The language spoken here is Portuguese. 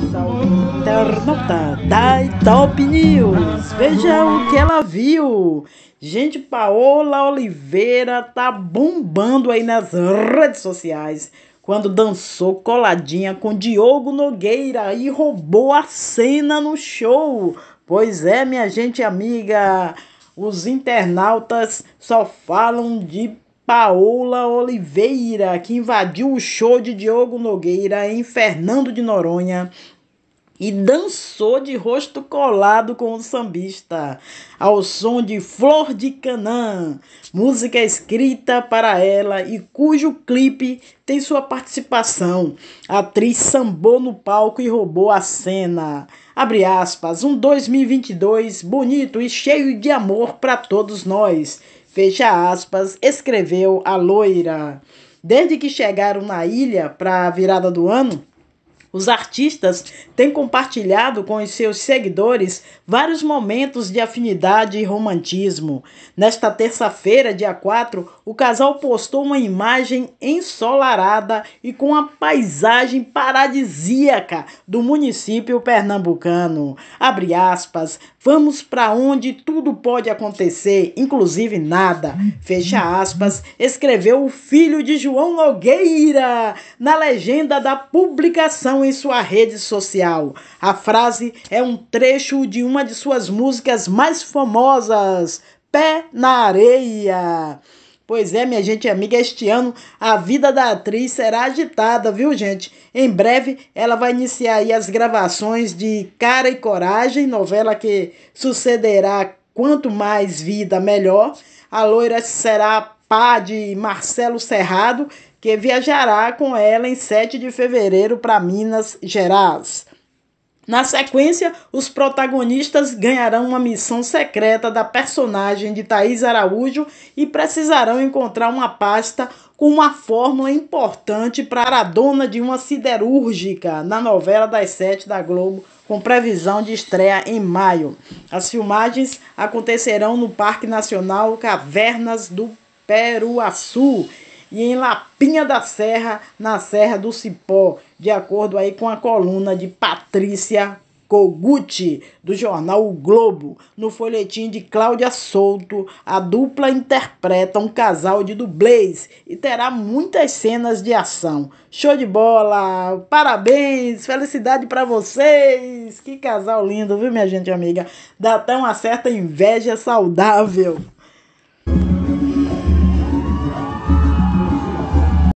Internauta da Top News, veja o que ela viu. Gente, Paola Oliveira tá bombando aí nas redes sociais quando dançou coladinha com Diogo Nogueira e roubou a cena no show. Pois é, minha gente amiga, os internautas só falam de Paola Oliveira, que invadiu o show de Diogo Nogueira em Fernando de Noronha e dançou de rosto colado com o sambista, ao som de Flor de Canã, música escrita para ela e cujo clipe tem sua participação. A atriz sambou no palco e roubou a cena. Abre aspas, um 2022 bonito e cheio de amor para todos nós fecha aspas, escreveu a loira. Desde que chegaram na ilha para a virada do ano, os artistas têm compartilhado com os seus seguidores vários momentos de afinidade e romantismo. Nesta terça-feira, dia 4, o casal postou uma imagem ensolarada e com a paisagem paradisíaca do município pernambucano. Abre aspas, vamos para onde tudo pode acontecer, inclusive nada. Fecha aspas, escreveu o filho de João Nogueira na legenda da publicação em sua rede social. A frase é um trecho de uma de suas músicas mais famosas, Pé na Areia. Pois é, minha gente amiga, este ano a vida da atriz será agitada, viu, gente? Em breve ela vai iniciar aí as gravações de Cara e Coragem, novela que sucederá Quanto Mais Vida Melhor. A loira será pá de Marcelo Cerrado, que viajará com ela em 7 de fevereiro para Minas Gerais. Na sequência, os protagonistas ganharão uma missão secreta da personagem de Thaís Araújo e precisarão encontrar uma pasta com uma fórmula importante para a dona de uma siderúrgica na novela das sete da Globo, com previsão de estreia em maio. As filmagens acontecerão no Parque Nacional Cavernas do Peruaçu e em Lapinha da Serra, na Serra do Cipó, de acordo aí com a coluna de Patrícia Cogutti, do jornal o Globo. No folhetim de Cláudia Souto, a dupla interpreta um casal de dublês e terá muitas cenas de ação. Show de bola! Parabéns! Felicidade para vocês! Que casal lindo, viu, minha gente amiga? Dá até uma certa inveja saudável.